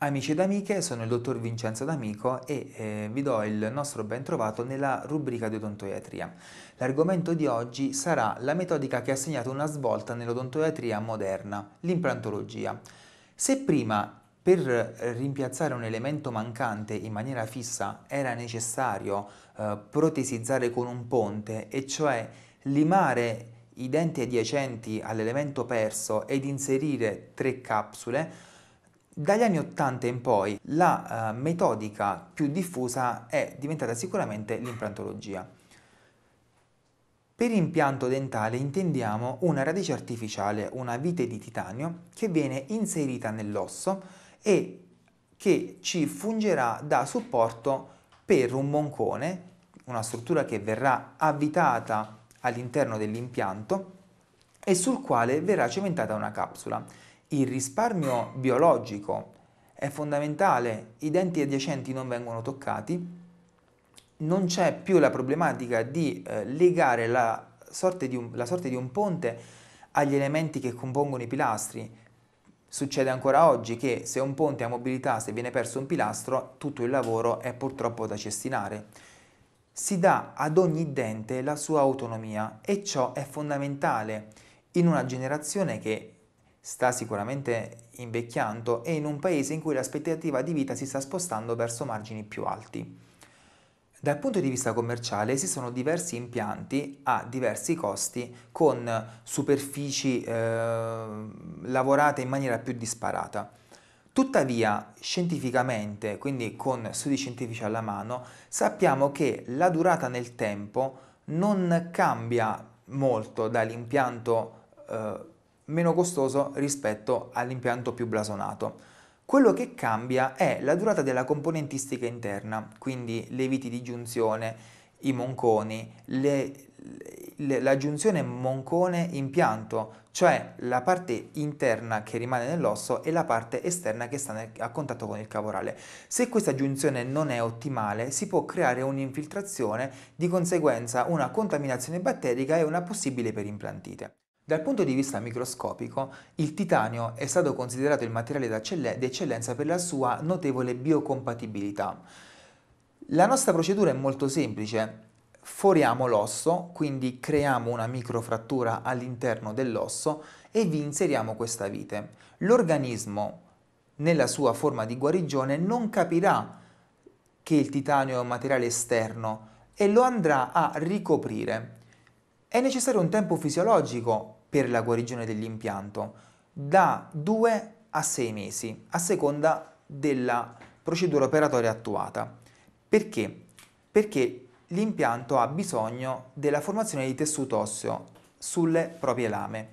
Amici ed amiche, sono il dottor Vincenzo D'Amico e eh, vi do il nostro ben trovato nella rubrica di odontoiatria. L'argomento di oggi sarà la metodica che ha segnato una svolta nell'odontoiatria moderna, l'implantologia. Se prima per rimpiazzare un elemento mancante in maniera fissa era necessario eh, protesizzare con un ponte, e cioè limare i denti adiacenti all'elemento perso ed inserire tre capsule, dagli anni 80 in poi la eh, metodica più diffusa è diventata sicuramente l'implantologia. Per impianto dentale intendiamo una radice artificiale, una vite di titanio, che viene inserita nell'osso e che ci fungerà da supporto per un moncone, una struttura che verrà avvitata all'interno dell'impianto e sul quale verrà cementata una capsula. Il risparmio biologico è fondamentale, i denti adiacenti non vengono toccati, non c'è più la problematica di eh, legare la sorte di, un, la sorte di un ponte agli elementi che compongono i pilastri. Succede ancora oggi che se un ponte ha mobilità, se viene perso un pilastro, tutto il lavoro è purtroppo da cestinare. Si dà ad ogni dente la sua autonomia e ciò è fondamentale in una generazione che sta sicuramente invecchiando e in un paese in cui l'aspettativa di vita si sta spostando verso margini più alti. Dal punto di vista commerciale esistono diversi impianti a diversi costi con superfici eh, lavorate in maniera più disparata. Tuttavia, scientificamente, quindi con studi scientifici alla mano, sappiamo che la durata nel tempo non cambia molto dall'impianto eh, meno costoso rispetto all'impianto più blasonato. Quello che cambia è la durata della componentistica interna, quindi le viti di giunzione, i monconi, le, le, la giunzione moncone-impianto, cioè la parte interna che rimane nell'osso e la parte esterna che sta nel, a contatto con il cavorale. Se questa giunzione non è ottimale si può creare un'infiltrazione, di conseguenza una contaminazione batterica e una possibile perimplantite. Dal punto di vista microscopico, il titanio è stato considerato il materiale d'eccellenza per la sua notevole biocompatibilità. La nostra procedura è molto semplice. Foriamo l'osso, quindi creiamo una microfrattura all'interno dell'osso e vi inseriamo questa vite. L'organismo, nella sua forma di guarigione, non capirà che il titanio è un materiale esterno e lo andrà a ricoprire. È necessario un tempo fisiologico per la guarigione dell'impianto, da 2 a 6 mesi, a seconda della procedura operatoria attuata. Perché? Perché l'impianto ha bisogno della formazione di tessuto osseo sulle proprie lame.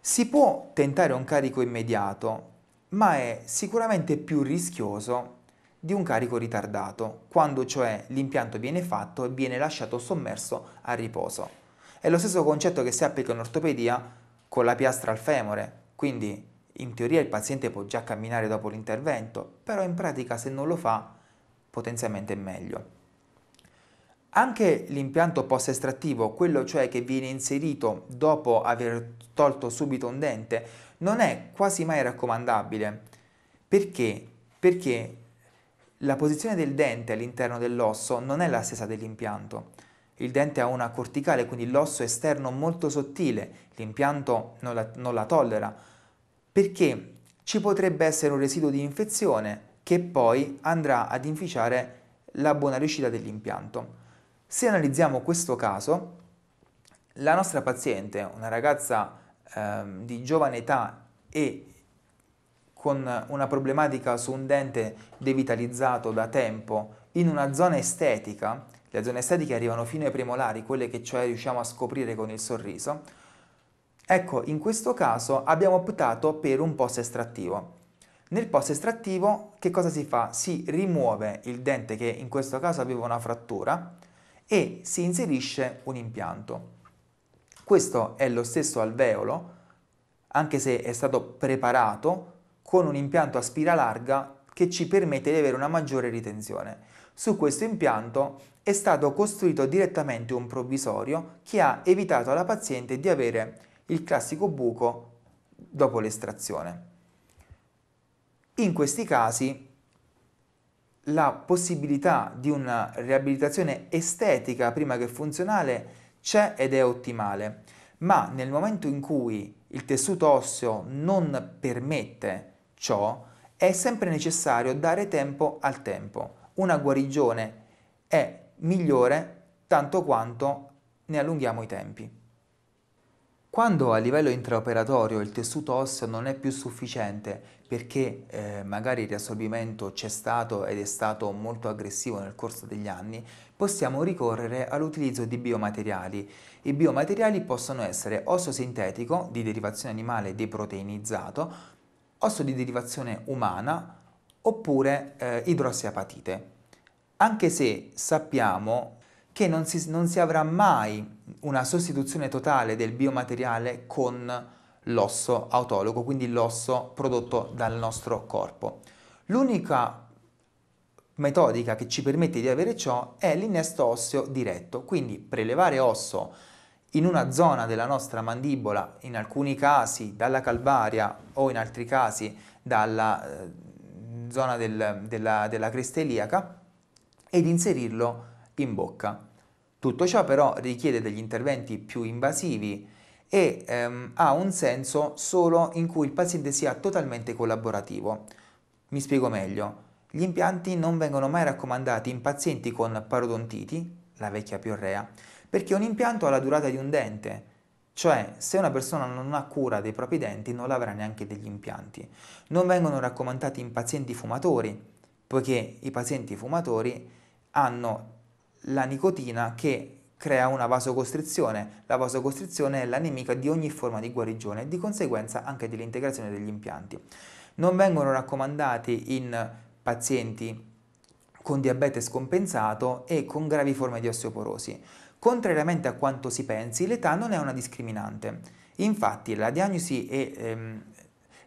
Si può tentare un carico immediato, ma è sicuramente più rischioso di un carico ritardato, quando cioè l'impianto viene fatto e viene lasciato sommerso a riposo. È lo stesso concetto che si applica in ortopedia con la piastra al femore, quindi in teoria il paziente può già camminare dopo l'intervento, però in pratica se non lo fa potenzialmente è meglio. Anche l'impianto post-estrattivo, quello cioè che viene inserito dopo aver tolto subito un dente, non è quasi mai raccomandabile. Perché? Perché la posizione del dente all'interno dell'osso non è la stessa dell'impianto. Il dente ha una corticale, quindi l'osso esterno molto sottile, l'impianto non la, non la tollera, perché ci potrebbe essere un residuo di infezione che poi andrà ad inficiare la buona riuscita dell'impianto. Se analizziamo questo caso, la nostra paziente, una ragazza eh, di giovane età e con una problematica su un dente devitalizzato da tempo in una zona estetica, le zone estetiche arrivano fino ai premolari, quelle che cioè riusciamo a scoprire con il sorriso, ecco in questo caso abbiamo optato per un post estrattivo. Nel post estrattivo che cosa si fa? Si rimuove il dente che in questo caso aveva una frattura e si inserisce un impianto. Questo è lo stesso alveolo, anche se è stato preparato con un impianto a spira larga che ci permette di avere una maggiore ritenzione. Su questo impianto è stato costruito direttamente un provvisorio che ha evitato alla paziente di avere il classico buco dopo l'estrazione. In questi casi la possibilità di una riabilitazione estetica prima che funzionale c'è ed è ottimale, ma nel momento in cui il tessuto osseo non permette ciò, è sempre necessario dare tempo al tempo una guarigione è migliore tanto quanto ne allunghiamo i tempi. Quando a livello intraoperatorio il tessuto osseo non è più sufficiente perché eh, magari il riassorbimento c'è stato ed è stato molto aggressivo nel corso degli anni, possiamo ricorrere all'utilizzo di biomateriali. I biomateriali possono essere osso sintetico di derivazione animale deproteinizzato, osso di derivazione umana, oppure eh, idrossiapatite. Anche se sappiamo che non si, non si avrà mai una sostituzione totale del biomateriale con l'osso autologo, quindi l'osso prodotto dal nostro corpo. L'unica metodica che ci permette di avere ciò è l'innesto osseo diretto, quindi prelevare osso in una zona della nostra mandibola, in alcuni casi dalla calvaria o in altri casi dalla, eh, zona del, della, della cresta iliaca ed inserirlo in bocca. Tutto ciò però richiede degli interventi più invasivi e ehm, ha un senso solo in cui il paziente sia totalmente collaborativo. Mi spiego meglio. Gli impianti non vengono mai raccomandati in pazienti con parodontiti, la vecchia piorrea, perché un impianto ha la durata di un dente cioè, se una persona non ha cura dei propri denti, non avrà neanche degli impianti. Non vengono raccomandati in pazienti fumatori, poiché i pazienti fumatori hanno la nicotina che crea una vasocostrizione. La vasocostrizione è la nemica di ogni forma di guarigione e di conseguenza anche dell'integrazione degli impianti. Non vengono raccomandati in pazienti con diabete scompensato e con gravi forme di osteoporosi. Contrariamente a quanto si pensi, l'età non è una discriminante. Infatti la diagnosi e ehm,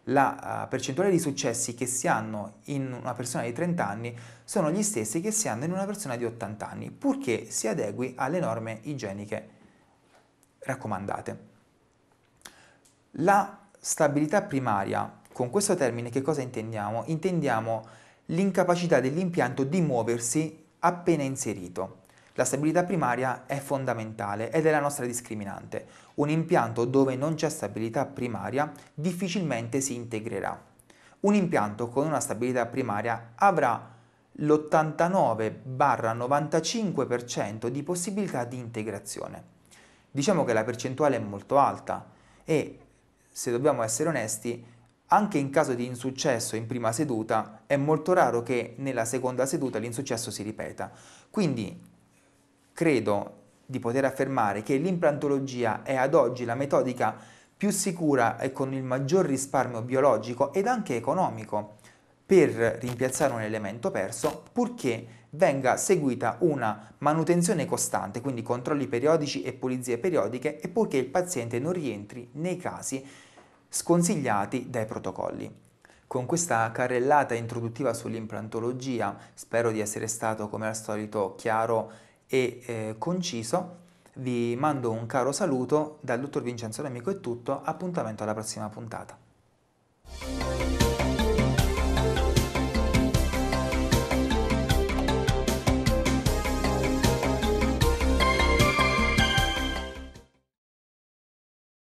la ah, percentuale di successi che si hanno in una persona di 30 anni sono gli stessi che si hanno in una persona di 80 anni, purché si adegui alle norme igieniche raccomandate. La stabilità primaria, con questo termine che cosa intendiamo? Intendiamo l'incapacità dell'impianto di muoversi appena inserito. La stabilità primaria è fondamentale ed è la nostra discriminante. Un impianto dove non c'è stabilità primaria difficilmente si integrerà. Un impianto con una stabilità primaria avrà l'89-95% di possibilità di integrazione. Diciamo che la percentuale è molto alta e, se dobbiamo essere onesti, anche in caso di insuccesso in prima seduta è molto raro che nella seconda seduta l'insuccesso si ripeta. Quindi credo di poter affermare che l'implantologia è ad oggi la metodica più sicura e con il maggior risparmio biologico ed anche economico per rimpiazzare un elemento perso, purché venga seguita una manutenzione costante, quindi controlli periodici e pulizie periodiche, e purché il paziente non rientri nei casi sconsigliati dai protocolli. Con questa carrellata introduttiva sull'implantologia, spero di essere stato come al solito chiaro e eh, conciso vi mando un caro saluto dal dottor Vincenzo D'Amico e tutto, appuntamento alla prossima puntata.